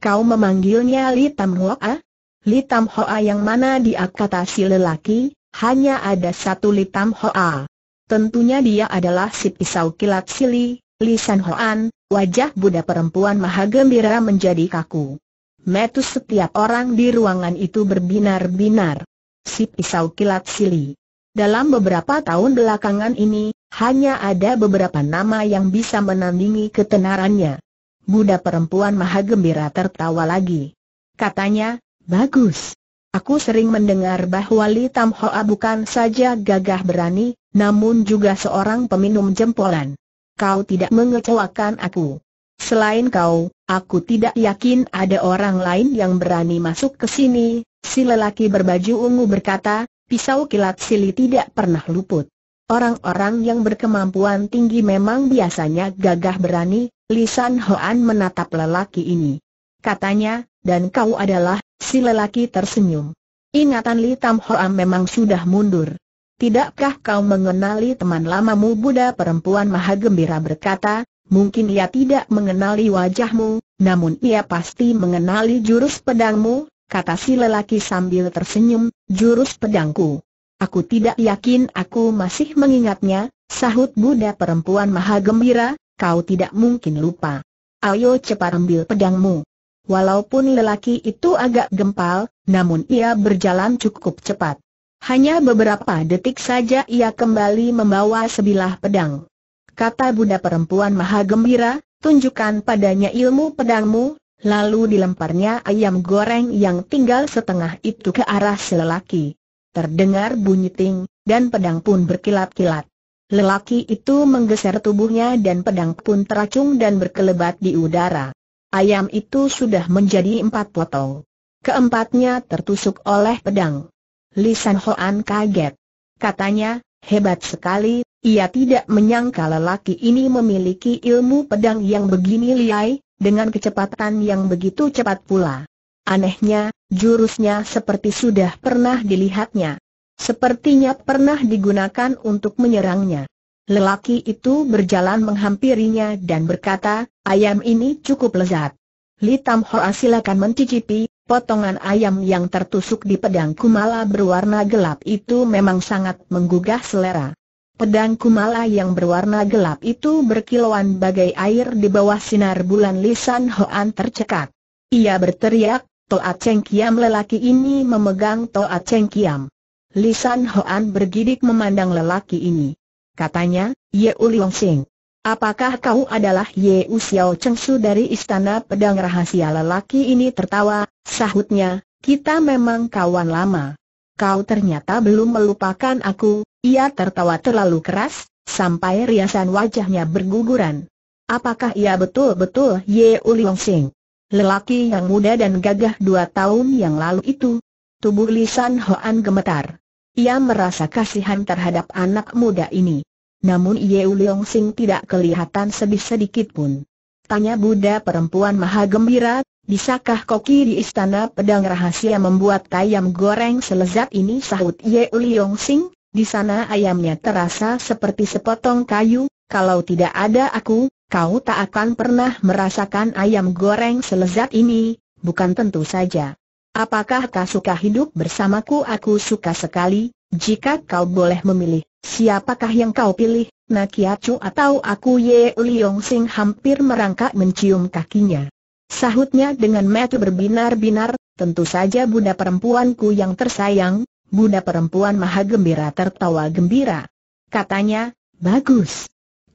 Kau memanggilnya Li Tam Hoa? Li Tam Hoa yang mana dia kata si lelaki, hanya ada satu Li Tam Hoa. Tentunya dia adalah si pisau kilat Sili, Li San Hoan, wajah Buddha perempuan maha gembira menjadi kaku. Metus setiap orang di ruangan itu berbinar-binar. Si pisau kilat Sili. Dalam beberapa tahun belakangan ini, hanya ada beberapa nama yang bisa menandingi ketenarannya. Buddha perempuan maha gembira tertawa lagi. Katanya, bagus. Aku sering mendengar bahwa Li Tam Hoa bukan saja gagah berani, namun juga seorang peminum jempolan. Kau tidak mengecewakan aku. Selain kau, aku tidak yakin ada orang lain yang berani masuk ke sini, si lelaki berbaju ungu berkata, pisau kilat Sili tidak pernah luput. Orang-orang yang berkemampuan tinggi memang biasanya gagah berani, Lisan Hoan menatap lelaki ini. Katanya, dan kau adalah, si lelaki tersenyum. Ingatan Li Tam Hoan memang sudah mundur. Tidakkah kau mengenali teman lamamu Buddha perempuan maha gembira berkata, mungkin ia tidak mengenali wajahmu, namun ia pasti mengenali jurus pedangmu, kata si lelaki sambil tersenyum, jurus pedangku. Aku tidak yakin aku masih mengingatnya, sahut Buddha perempuan maha gembira, kau tidak mungkin lupa. Ayo cepat ambil pedangmu. Walaupun lelaki itu agak gempal, namun ia berjalan cukup cepat. Hanya beberapa detik saja ia kembali membawa sebilah pedang. Kata Buddha perempuan maha gembira, tunjukkan padanya ilmu pedangmu, lalu dilemparnya ayam goreng yang tinggal setengah itu ke arah lelaki. Terdengar bunyi ting, dan pedang pun berkilat-kilat. Lelaki itu menggeser tubuhnya dan pedang pun teracung dan berkelebat di udara. Ayam itu sudah menjadi empat potong. Keempatnya tertusuk oleh pedang. Lisan Hoan kaget. Katanya, hebat sekali, ia tidak menyangka lelaki ini memiliki ilmu pedang yang begini liai, dengan kecepatan yang begitu cepat pula. Anehnya, jurusnya seperti sudah pernah dilihatnya. Sepertinya pernah digunakan untuk menyerangnya. Lelaki itu berjalan menghampirinya dan berkata, ayam ini cukup lezat. Li Tam Hoa silakan mencicipi, potongan ayam yang tertusuk di pedang kumala berwarna gelap itu memang sangat menggugah selera. Pedang kumala yang berwarna gelap itu berkilauan bagai air di bawah sinar bulan Lisan Hoan tercekat. Ia berteriak, Toa Cheng Kiam lelaki ini memegang Toa Cheng Kiam. Lisan Hoan bergidik memandang lelaki ini. Katanya, Ye Uliong Sing. Apakah kau adalah Ye U Xiao Cheng Su dari Istana Pedang Rahasia lelaki ini tertawa, sahutnya, kita memang kawan lama. Kau ternyata belum melupakan aku, ia tertawa terlalu keras, sampai riasan wajahnya berguguran. Apakah ia betul-betul Ye Uliong Sing? Lelaki yang muda dan gagah dua tahun yang lalu itu. Tubuh Lisan Hoan gemetar. Ia merasa kasihan terhadap anak muda ini. Namun Yeu Leong Sing tidak kelihatan sedih sedikit pun. Tanya Buddha perempuan maha gembira, bisakah koki di istana pedang rahasia membuat ayam goreng selezat ini sahut Yeu Leong Sing? Di sana ayamnya terasa seperti sepotong kayu, kalau tidak ada aku, kau tak akan pernah merasakan ayam goreng selezat ini, bukan tentu saja. Apakah kau suka hidup bersamaku? Aku suka sekali, jika kau boleh memilih, siapakah yang kau pilih, Nakiacu atau aku Ye Liong Sing hampir merangkak mencium kakinya. Sahutnya dengan mata berbinar-binar, tentu saja Bunda perempuanku yang tersayang, Bunda perempuan maha gembira tertawa gembira. Katanya, bagus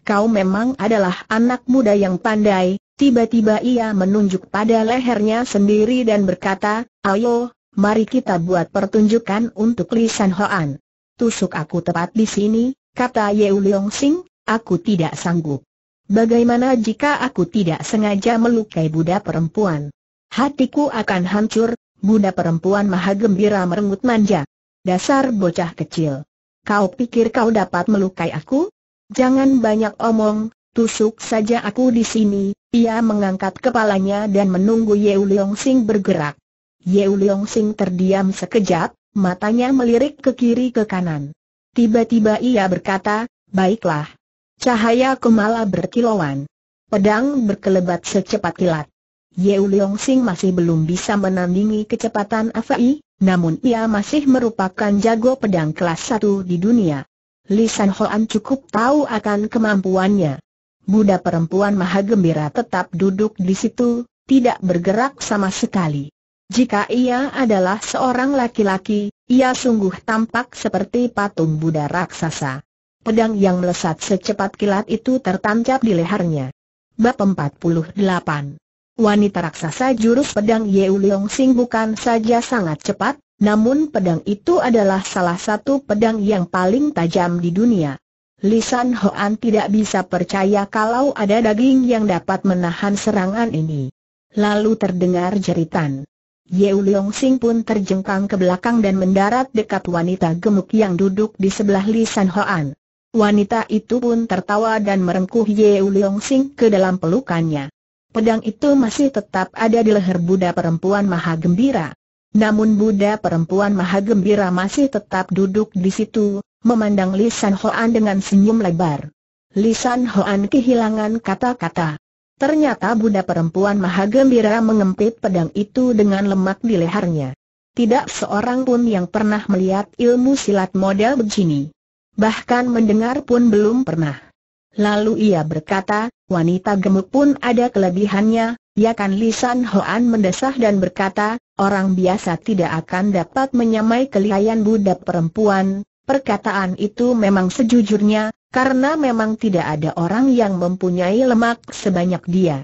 kau memang adalah anak muda yang pandai, tiba-tiba ia menunjuk pada lehernya sendiri dan berkata, ayo, mari kita buat pertunjukan untuk Li San Hoan. Tusuk aku tepat di sini, kata Yeu Leong Sing, aku tidak sanggup. Bagaimana jika aku tidak sengaja melukai Buddha perempuan? Hatiku akan hancur, Buddha perempuan maha gembira merenggut manja. Dasar bocah kecil. Kau pikir kau dapat melukai aku? Jangan banyak omong, tusuk saja aku di sini. Ia mengangkat kepalanya dan menunggu Yeu Leong Sing bergerak. Yeu Leong Sing terdiam sekejap, matanya melirik ke kiri ke kanan. Tiba-tiba ia berkata, baiklah. Cahaya kemala berkilauan. Pedang berkelebat secepat kilat. Yeu Leong Sing masih belum bisa menandingi kecepatan Afai, namun ia masih merupakan jago pedang kelas satu di dunia. Li Hoan cukup tahu akan kemampuannya. Buddha perempuan maha gembira tetap duduk di situ, tidak bergerak sama sekali. Jika ia adalah seorang laki-laki, ia sungguh tampak seperti patung Buddha raksasa. Pedang yang melesat secepat kilat itu tertancap di lehernya. Bab 48 Wanita raksasa jurus pedang Yeu Leong Sing bukan saja sangat cepat, namun pedang itu adalah salah satu pedang yang paling tajam di dunia. Lisan Hoan tidak bisa percaya kalau ada daging yang dapat menahan serangan ini. Lalu terdengar jeritan. Yeu Leong Sing pun terjengkang ke belakang dan mendarat dekat wanita gemuk yang duduk di sebelah Lisan Hoan. Wanita itu pun tertawa dan merengkuh Yeu Leong Sing ke dalam pelukannya. Pedang itu masih tetap ada di leher Buddha perempuan maha gembira. Namun Buddha perempuan maha gembira masih tetap duduk di situ, memandang Lisan Hoan dengan senyum lebar. Lisan Hoan kehilangan kata-kata. Ternyata Buddha perempuan maha gembira mengempit pedang itu dengan lemak di lehernya. Tidak seorang pun yang pernah melihat ilmu silat model begini. Bahkan mendengar pun belum pernah. Lalu ia berkata, wanita gemuk pun ada kelebihannya, Ya kan Lisan Hoan mendesah dan berkata, orang biasa tidak akan dapat menyamai kelihayan budak perempuan, perkataan itu memang sejujurnya, karena memang tidak ada orang yang mempunyai lemak sebanyak dia.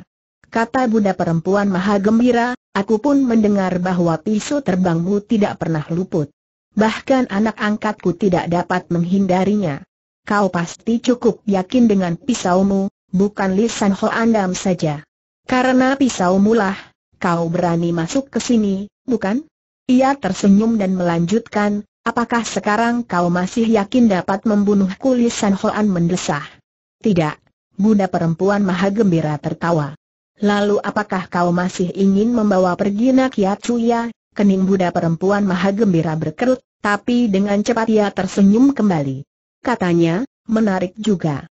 Kata budak perempuan maha gembira, aku pun mendengar bahwa pisau terbangmu tidak pernah luput. Bahkan anak angkatku tidak dapat menghindarinya. Kau pasti cukup yakin dengan pisaumu, bukan lisan Hoanam saja. Karena pisau mulah, kau berani masuk ke sini, bukan? Ia tersenyum dan melanjutkan, apakah sekarang kau masih yakin dapat membunuh kulis San Hoan mendesah? Tidak. Bunda perempuan maha gembira tertawa. Lalu apakah kau masih ingin membawa pergi Nakia ya Cuya? Kening Bunda perempuan maha gembira berkerut, tapi dengan cepat ia tersenyum kembali. Katanya, menarik juga.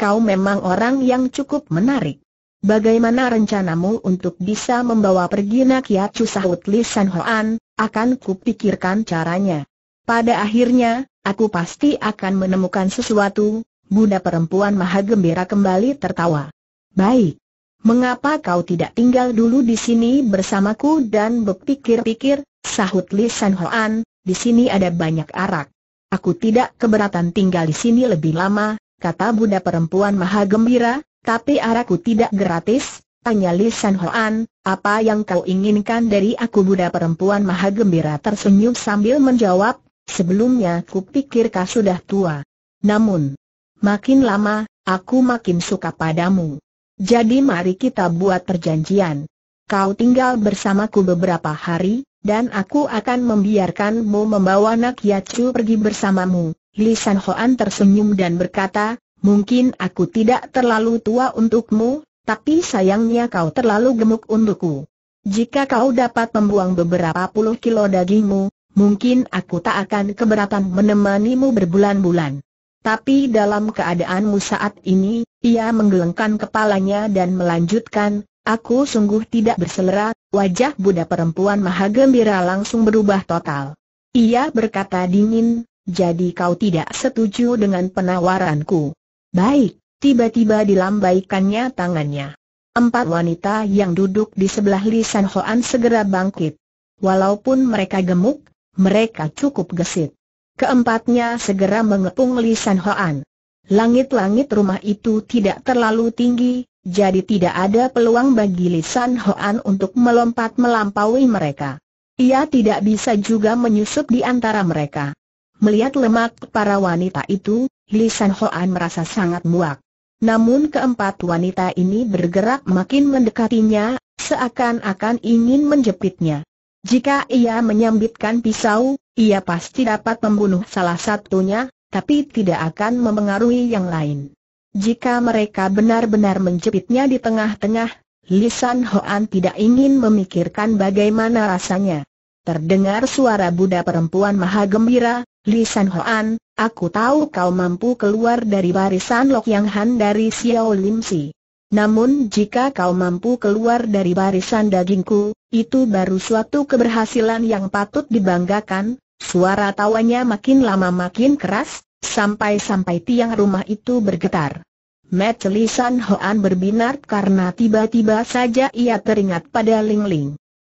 Kau memang orang yang cukup menarik. Bagaimana rencanamu untuk bisa membawa pergi Nakia sahut Li San Hoan, akan kupikirkan caranya. Pada akhirnya, aku pasti akan menemukan sesuatu, Bunda perempuan maha gembira kembali tertawa. Baik. Mengapa kau tidak tinggal dulu di sini bersamaku dan berpikir-pikir, sahut Li San Hoan, di sini ada banyak arak. Aku tidak keberatan tinggal di sini lebih lama, kata Bunda perempuan maha gembira, tapi arahku tidak gratis, tanya Li San Hoan, apa yang kau inginkan dari aku Buddha perempuan maha gembira tersenyum sambil menjawab, sebelumnya kupikir kau sudah tua. Namun, makin lama, aku makin suka padamu. Jadi mari kita buat perjanjian. Kau tinggal bersamaku beberapa hari, dan aku akan membiarkanmu membawa Nak Yacu pergi bersamamu. Li San Hoan tersenyum dan berkata, Mungkin aku tidak terlalu tua untukmu, tapi sayangnya kau terlalu gemuk untukku. Jika kau dapat membuang beberapa puluh kilo dagingmu, mungkin aku tak akan keberatan menemanimu berbulan-bulan. Tapi dalam keadaanmu saat ini, ia menggelengkan kepalanya dan melanjutkan, aku sungguh tidak berselera, wajah Buddha perempuan maha gembira langsung berubah total. Ia berkata dingin, jadi kau tidak setuju dengan penawaranku. Baik, tiba-tiba dilambaikannya tangannya. Empat wanita yang duduk di sebelah Li Hoan segera bangkit. Walaupun mereka gemuk, mereka cukup gesit. Keempatnya segera mengepung Li Hoan. Langit-langit rumah itu tidak terlalu tinggi, jadi tidak ada peluang bagi Li Hoan untuk melompat melampaui mereka. Ia tidak bisa juga menyusup di antara mereka. Melihat lemak para wanita itu, Li San Hoan merasa sangat muak. Namun keempat wanita ini bergerak makin mendekatinya, seakan-akan ingin menjepitnya. Jika ia menyambitkan pisau, ia pasti dapat membunuh salah satunya, tapi tidak akan memengaruhi yang lain. Jika mereka benar-benar menjepitnya di tengah-tengah, Lisan Hoan tidak ingin memikirkan bagaimana rasanya. Terdengar suara Buddha perempuan maha gembira, Li San Hoan, aku tahu kau mampu keluar dari barisan Lok Yang Han dari Xiao Lim Si. Namun jika kau mampu keluar dari barisan dagingku, itu baru suatu keberhasilan yang patut dibanggakan, suara tawanya makin lama makin keras, sampai-sampai tiang rumah itu bergetar. Mat Li San Hoan berbinar karena tiba-tiba saja ia teringat pada Ling Ling.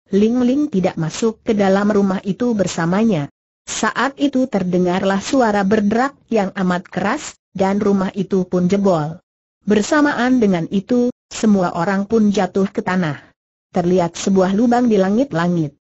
Ling Ling tidak masuk ke dalam rumah itu bersamanya. Saat itu terdengarlah suara berderak yang amat keras, dan rumah itu pun jebol. Bersamaan dengan itu, semua orang pun jatuh ke tanah. Terlihat sebuah lubang di langit-langit.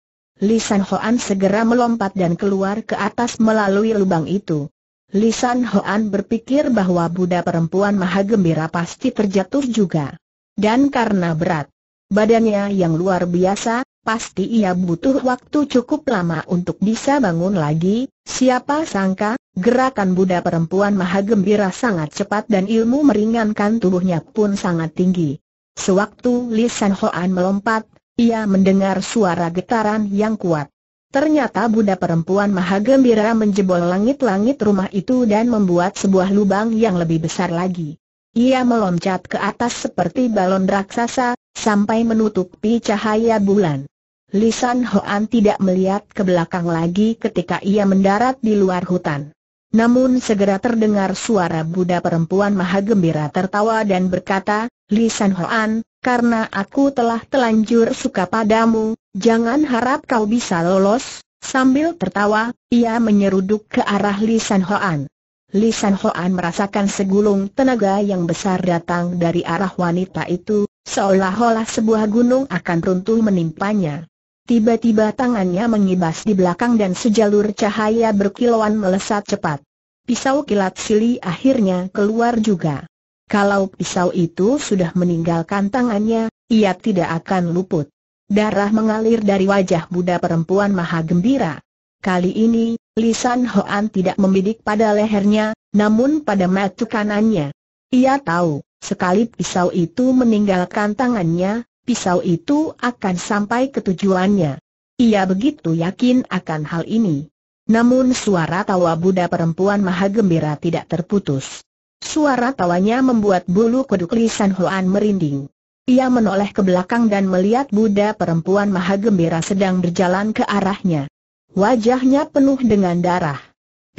Lisan Hoan segera melompat dan keluar ke atas melalui lubang itu. Lisan Hoan berpikir bahwa Buddha perempuan maha gembira pasti terjatuh juga. Dan karena berat badannya yang luar biasa, pasti ia butuh waktu cukup lama untuk bisa bangun lagi, siapa sangka, gerakan Buddha perempuan maha gembira sangat cepat dan ilmu meringankan tubuhnya pun sangat tinggi. Sewaktu Li San Hoan melompat, ia mendengar suara getaran yang kuat. Ternyata Buddha perempuan maha gembira menjebol langit-langit rumah itu dan membuat sebuah lubang yang lebih besar lagi. Ia meloncat ke atas seperti balon raksasa, sampai menutupi cahaya bulan. Lisan Hoan tidak melihat ke belakang lagi ketika ia mendarat di luar hutan. Namun segera terdengar suara Buddha perempuan maha gembira tertawa dan berkata, Lisan Hoan, karena aku telah telanjur suka padamu, jangan harap kau bisa lolos. Sambil tertawa, ia menyeruduk ke arah Lisan Hoan. Lisan San Hoan merasakan segulung tenaga yang besar datang dari arah wanita itu, seolah-olah sebuah gunung akan runtuh menimpanya. Tiba-tiba tangannya mengibas di belakang dan sejalur cahaya berkilauan melesat cepat. Pisau kilat Sili akhirnya keluar juga. Kalau pisau itu sudah meninggalkan tangannya, ia tidak akan luput. Darah mengalir dari wajah Buddha perempuan maha gembira. Kali ini, Lisan Hoan tidak membidik pada lehernya, namun pada mata kanannya. Ia tahu, sekali pisau itu meninggalkan tangannya, pisau itu akan sampai ke tujuannya. Ia begitu yakin akan hal ini. Namun suara tawa Buddha perempuan maha gembira tidak terputus. Suara tawanya membuat bulu kuduk lisan Hoan merinding. Ia menoleh ke belakang dan melihat Buddha perempuan maha gembira sedang berjalan ke arahnya. Wajahnya penuh dengan darah.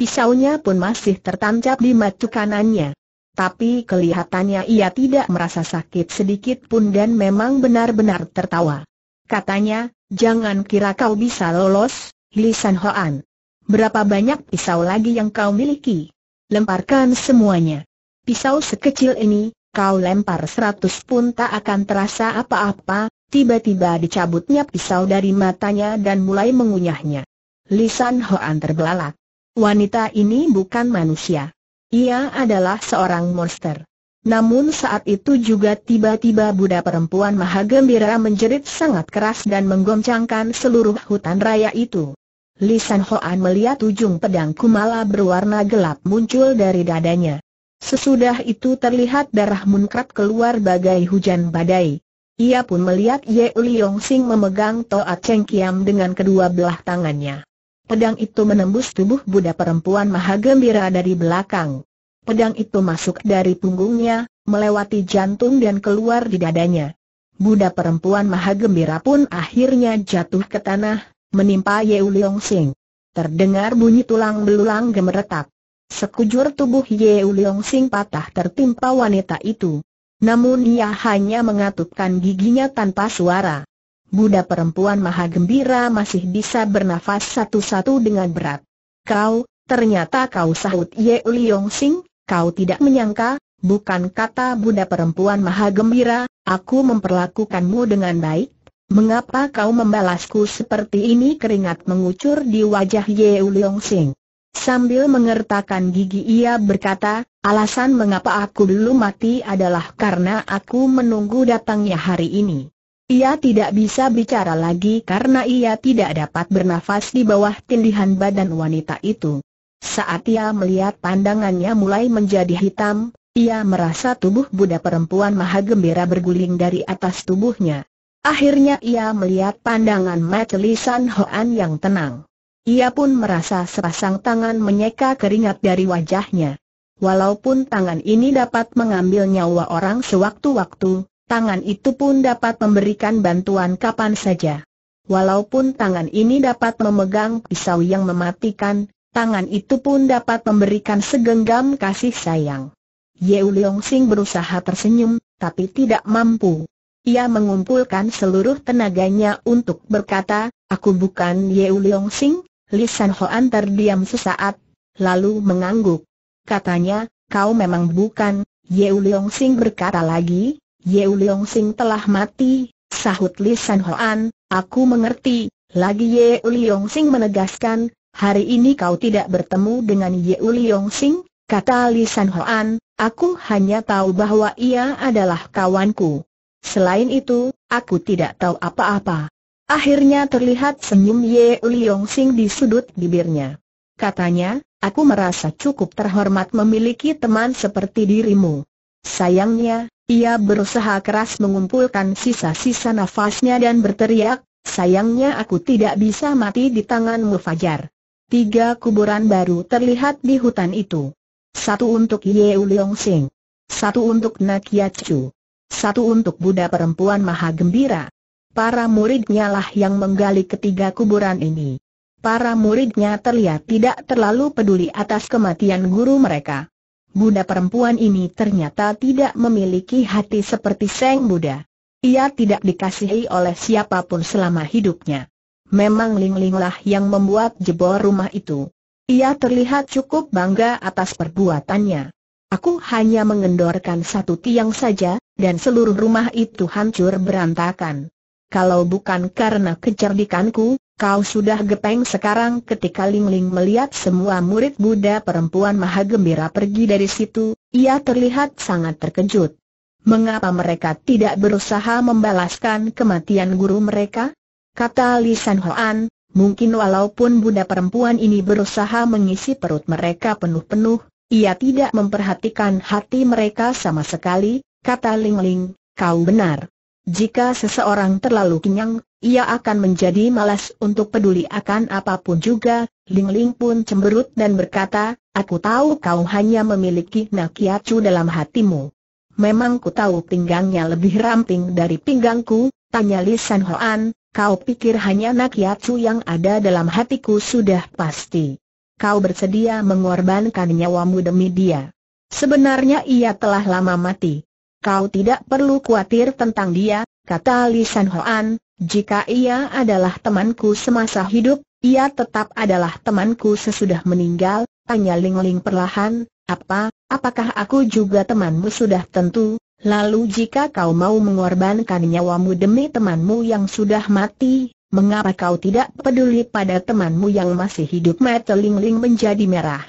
Pisaunya pun masih tertancap di matu kanannya. Tapi kelihatannya ia tidak merasa sakit sedikit pun dan memang benar-benar tertawa. Katanya, jangan kira kau bisa lolos, Lisan Hoan. Berapa banyak pisau lagi yang kau miliki? Lemparkan semuanya. Pisau sekecil ini, kau lempar seratus pun tak akan terasa apa-apa, tiba-tiba dicabutnya pisau dari matanya dan mulai mengunyahnya. Lisan Hoan terbelalak. Wanita ini bukan manusia. Ia adalah seorang monster. Namun saat itu juga tiba-tiba Buddha perempuan maha gembira menjerit sangat keras dan menggoncangkan seluruh hutan raya itu. Lisan Hoan melihat ujung pedang kumala berwarna gelap muncul dari dadanya. Sesudah itu terlihat darah munkrat keluar bagai hujan badai. Ia pun melihat Ye Liong Sing memegang Toa Cheng Kiam dengan kedua belah tangannya. Pedang itu menembus tubuh Buddha perempuan maha gembira dari belakang. Pedang itu masuk dari punggungnya, melewati jantung dan keluar di dadanya. Buddha perempuan maha gembira pun akhirnya jatuh ke tanah, menimpa Yeu Leong Sing. Terdengar bunyi tulang belulang gemeretak. Sekujur tubuh Yeu Leong Sing patah tertimpa wanita itu. Namun ia hanya mengatupkan giginya tanpa suara. Muda perempuan maha gembira masih bisa bernafas satu-satu dengan berat. Kau, ternyata kau sahut Ye Liong Sing, kau tidak menyangka, bukan kata Buddha perempuan maha gembira, aku memperlakukanmu dengan baik. Mengapa kau membalasku seperti ini keringat mengucur di wajah Ye Liong Sing. Sambil mengertakkan gigi ia berkata, alasan mengapa aku dulu mati adalah karena aku menunggu datangnya hari ini. Ia tidak bisa bicara lagi karena ia tidak dapat bernafas di bawah tindihan badan wanita itu. Saat ia melihat pandangannya mulai menjadi hitam, ia merasa tubuh Buddha perempuan maha gembira berguling dari atas tubuhnya. Akhirnya ia melihat pandangan Matelisan Hoan yang tenang. Ia pun merasa sepasang tangan menyeka keringat dari wajahnya. Walaupun tangan ini dapat mengambil nyawa orang sewaktu-waktu, tangan itu pun dapat memberikan bantuan kapan saja. Walaupun tangan ini dapat memegang pisau yang mematikan, tangan itu pun dapat memberikan segenggam kasih sayang. Yeu Leong Sing berusaha tersenyum, tapi tidak mampu. Ia mengumpulkan seluruh tenaganya untuk berkata, aku bukan Yeu Leong Sing, Li San Hoan terdiam sesaat, lalu mengangguk. Katanya, kau memang bukan, Yeu Leong Sing berkata lagi, Yeu Leong Sing telah mati, sahut Li San Hoan, aku mengerti, lagi Yeu Leong Sing menegaskan, hari ini kau tidak bertemu dengan Yeu Leong Sing, kata Li San Hoan, aku hanya tahu bahwa ia adalah kawanku. Selain itu, aku tidak tahu apa-apa. Akhirnya terlihat senyum Yeu Leong Sing di sudut bibirnya. Katanya, aku merasa cukup terhormat memiliki teman seperti dirimu. Sayangnya, ia berusaha keras mengumpulkan sisa-sisa nafasnya dan berteriak, sayangnya aku tidak bisa mati di tanganmu Fajar. Tiga kuburan baru terlihat di hutan itu. Satu untuk Yeu Leong Sing. Satu untuk Nakia Chu. Satu untuk Buddha perempuan maha gembira. Para muridnya lah yang menggali ketiga kuburan ini. Para muridnya terlihat tidak terlalu peduli atas kematian guru mereka. Bunda perempuan ini ternyata tidak memiliki hati seperti Seng Buddha. Ia tidak dikasihi oleh siapapun selama hidupnya. Memang Ling Ling lah yang membuat jebol rumah itu. Ia terlihat cukup bangga atas perbuatannya. Aku hanya mengendorkan satu tiang saja, dan seluruh rumah itu hancur berantakan kalau bukan karena kecerdikanku, kau sudah gepeng sekarang ketika Ling Ling melihat semua murid Buddha perempuan maha gembira pergi dari situ, ia terlihat sangat terkejut. Mengapa mereka tidak berusaha membalaskan kematian guru mereka? Kata Li San Hoan, mungkin walaupun Buddha perempuan ini berusaha mengisi perut mereka penuh-penuh, ia tidak memperhatikan hati mereka sama sekali, kata Ling Ling, kau benar. Jika seseorang terlalu kenyang, ia akan menjadi malas untuk peduli akan apapun juga, Ling Ling pun cemberut dan berkata, aku tahu kau hanya memiliki nakiacu dalam hatimu. Memang ku tahu pinggangnya lebih ramping dari pinggangku, tanya Li San Hoan, kau pikir hanya nakiacu yang ada dalam hatiku sudah pasti. Kau bersedia mengorbankan nyawamu demi dia. Sebenarnya ia telah lama mati. Kau tidak perlu khawatir tentang dia, kata Lisan Hoan, jika ia adalah temanku semasa hidup, ia tetap adalah temanku sesudah meninggal, tanya Ling Ling perlahan, apa, apakah aku juga temanmu sudah tentu, lalu jika kau mau mengorbankan nyawamu demi temanmu yang sudah mati, mengapa kau tidak peduli pada temanmu yang masih hidup mata Ling Ling menjadi merah.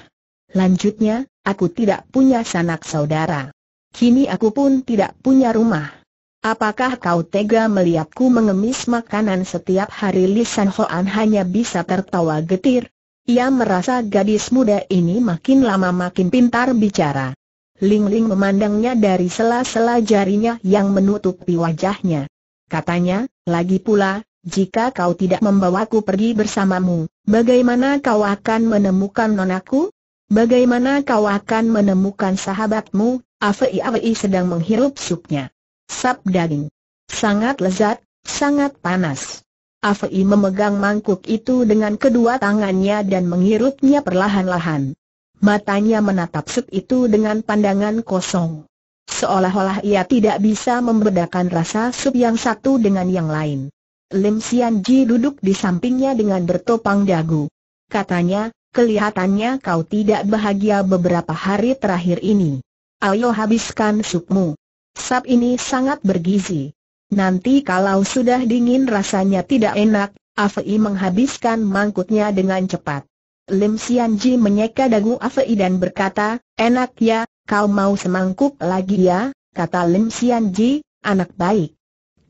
Lanjutnya, aku tidak punya sanak saudara. Kini aku pun tidak punya rumah. Apakah kau tega melihatku mengemis makanan setiap hari Lisan Hoan hanya bisa tertawa getir? Ia merasa gadis muda ini makin lama makin pintar bicara. Ling Ling memandangnya dari sela-sela jarinya yang menutupi wajahnya. Katanya, lagi pula, jika kau tidak membawaku pergi bersamamu, bagaimana kau akan menemukan nonaku? Bagaimana kau akan menemukan sahabatmu, Afei avei sedang menghirup supnya. Sap daging. Sangat lezat, sangat panas. Afei memegang mangkuk itu dengan kedua tangannya dan menghirupnya perlahan-lahan. Matanya menatap sup itu dengan pandangan kosong. Seolah-olah ia tidak bisa membedakan rasa sup yang satu dengan yang lain. Lim Sian Ji duduk di sampingnya dengan bertopang dagu. Katanya, kelihatannya kau tidak bahagia beberapa hari terakhir ini ayo habiskan supmu. Sap ini sangat bergizi. Nanti kalau sudah dingin rasanya tidak enak, Afei menghabiskan mangkuknya dengan cepat. Lim Sianji menyeka dagu Afei dan berkata, enak ya, kau mau semangkuk lagi ya, kata Lim Sianji, anak baik.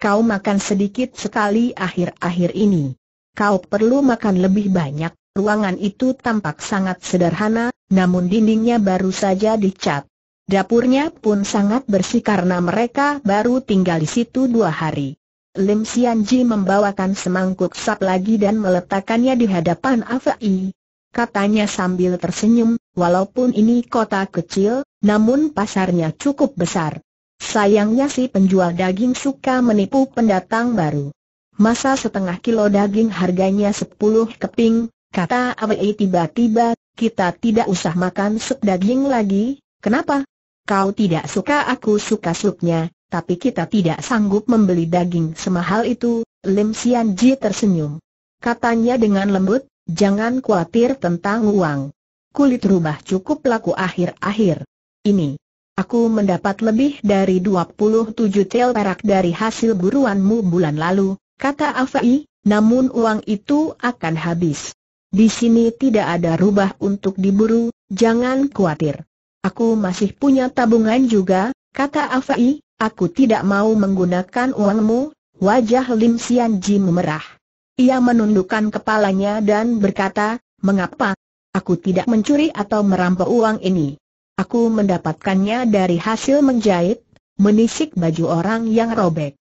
Kau makan sedikit sekali akhir-akhir ini. Kau perlu makan lebih banyak. Ruangan itu tampak sangat sederhana, namun dindingnya baru saja dicat. Dapurnya pun sangat bersih karena mereka baru tinggal di situ dua hari. Lim membawakan semangkuk sap lagi dan meletakkannya di hadapan Afai. Katanya sambil tersenyum, walaupun ini kota kecil, namun pasarnya cukup besar. Sayangnya si penjual daging suka menipu pendatang baru. Masa setengah kilo daging harganya sepuluh keping, kata Afai tiba-tiba, kita tidak usah makan sup daging lagi, kenapa? Kau tidak suka aku suka supnya, tapi kita tidak sanggup membeli daging semahal itu, Lim Sian Ji tersenyum. Katanya dengan lembut, jangan khawatir tentang uang. Kulit rubah cukup laku akhir-akhir. Ini. Aku mendapat lebih dari 27 tel perak dari hasil buruanmu bulan lalu, kata Afai, namun uang itu akan habis. Di sini tidak ada rubah untuk diburu, jangan khawatir. Aku masih punya tabungan juga, kata Afai, aku tidak mau menggunakan uangmu, wajah Lim Sian Ji memerah. Ia menundukkan kepalanya dan berkata, mengapa? Aku tidak mencuri atau merampok uang ini. Aku mendapatkannya dari hasil menjahit, menisik baju orang yang robek.